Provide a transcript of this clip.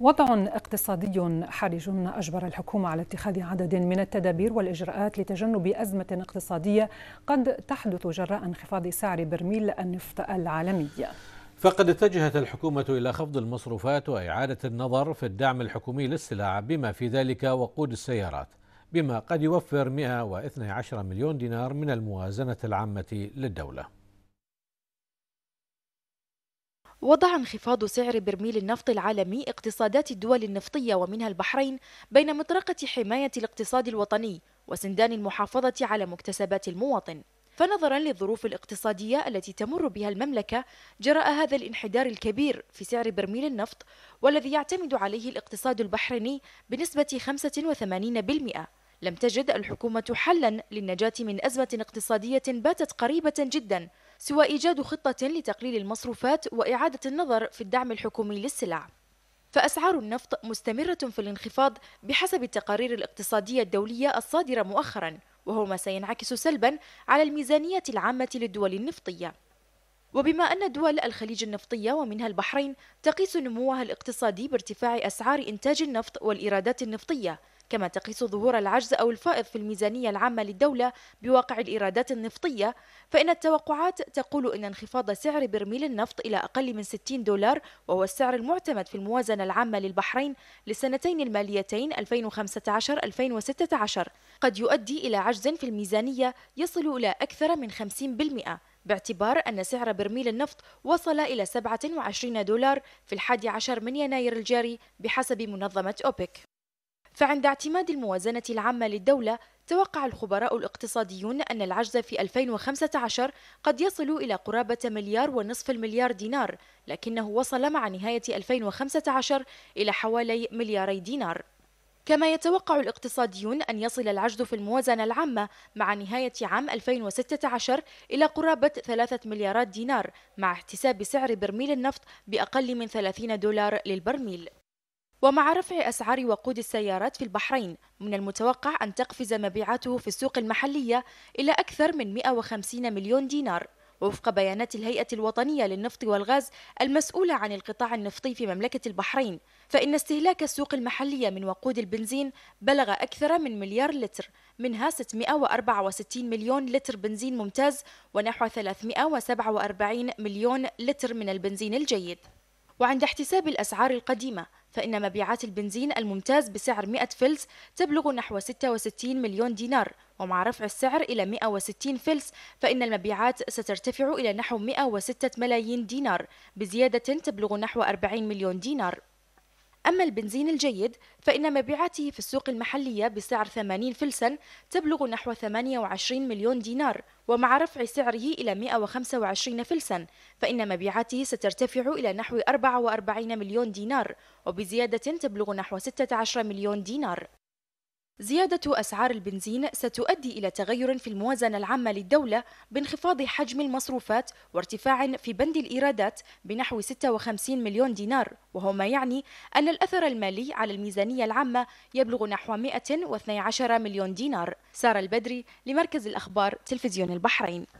وضع اقتصادي حرج أجبر الحكومة على اتخاذ عدد من التدابير والإجراءات لتجنب أزمة اقتصادية قد تحدث جراء انخفاض سعر برميل النفط العالمي فقد اتجهت الحكومة إلى خفض المصروفات وإعادة النظر في الدعم الحكومي للسلع بما في ذلك وقود السيارات بما قد يوفر 112 مليون دينار من الموازنة العامة للدولة وضع انخفاض سعر برميل النفط العالمي اقتصادات الدول النفطية ومنها البحرين بين مطرقة حماية الاقتصاد الوطني وسندان المحافظة على مكتسبات المواطن فنظرا للظروف الاقتصادية التي تمر بها المملكة جراء هذا الانحدار الكبير في سعر برميل النفط والذي يعتمد عليه الاقتصاد البحريني بنسبة 85% لم تجد الحكومة حلا للنجاة من أزمة اقتصادية باتت قريبة جدا سوى إيجاد خطة لتقليل المصروفات وإعادة النظر في الدعم الحكومي للسلع فأسعار النفط مستمرة في الانخفاض بحسب التقارير الاقتصادية الدولية الصادرة مؤخرا وهو ما سينعكس سلبا على الميزانية العامة للدول النفطية وبما أن دول الخليج النفطية ومنها البحرين تقيس نموها الاقتصادي بارتفاع أسعار إنتاج النفط والإيرادات النفطية كما تقيس ظهور العجز أو الفائض في الميزانية العامة للدولة بواقع الإيرادات النفطية فإن التوقعات تقول إن انخفاض سعر برميل النفط إلى أقل من 60 دولار وهو السعر المعتمد في الموازنة العامة للبحرين للسنتين الماليتين 2015-2016 قد يؤدي إلى عجز في الميزانية يصل إلى أكثر من 50% باعتبار أن سعر برميل النفط وصل إلى 27 دولار في الحادي عشر من يناير الجاري بحسب منظمة أوبك فعند اعتماد الموازنة العامة للدولة توقع الخبراء الاقتصاديون أن العجز في 2015 قد يصل إلى قرابة مليار ونصف المليار دينار لكنه وصل مع نهاية 2015 إلى حوالي ملياري دينار كما يتوقع الاقتصاديون أن يصل العجز في الموازنة العامة مع نهاية عام 2016 إلى قرابة ثلاثة مليارات دينار مع احتساب سعر برميل النفط بأقل من 30 دولار للبرميل ومع رفع أسعار وقود السيارات في البحرين من المتوقع أن تقفز مبيعاته في السوق المحلية إلى أكثر من 150 مليون دينار وفق بيانات الهيئة الوطنية للنفط والغاز المسؤولة عن القطاع النفطي في مملكة البحرين فإن استهلاك السوق المحلية من وقود البنزين بلغ أكثر من مليار لتر منها 664 مليون لتر بنزين ممتاز ونحو 347 مليون لتر من البنزين الجيد وعند احتساب الأسعار القديمة فإن مبيعات البنزين الممتاز بسعر 100 فلس تبلغ نحو 66 مليون دينار ومع رفع السعر إلى 160 فلس فإن المبيعات سترتفع إلى نحو 106 ملايين دينار بزيادة تبلغ نحو 40 مليون دينار أما البنزين الجيد فإن مبيعاته في السوق المحلية بسعر 80 فلسا تبلغ نحو 28 مليون دينار ومع رفع سعره إلى 125 فلسا فإن مبيعاته سترتفع إلى نحو 44 مليون دينار وبزيادة تبلغ نحو 16 مليون دينار زيادة أسعار البنزين ستؤدي إلى تغير في الموازنة العامة للدولة بانخفاض حجم المصروفات وارتفاع في بند الإيرادات بنحو 56 مليون دينار وهو ما يعني أن الأثر المالي على الميزانية العامة يبلغ نحو 112 مليون دينار سارة البدري لمركز الأخبار تلفزيون البحرين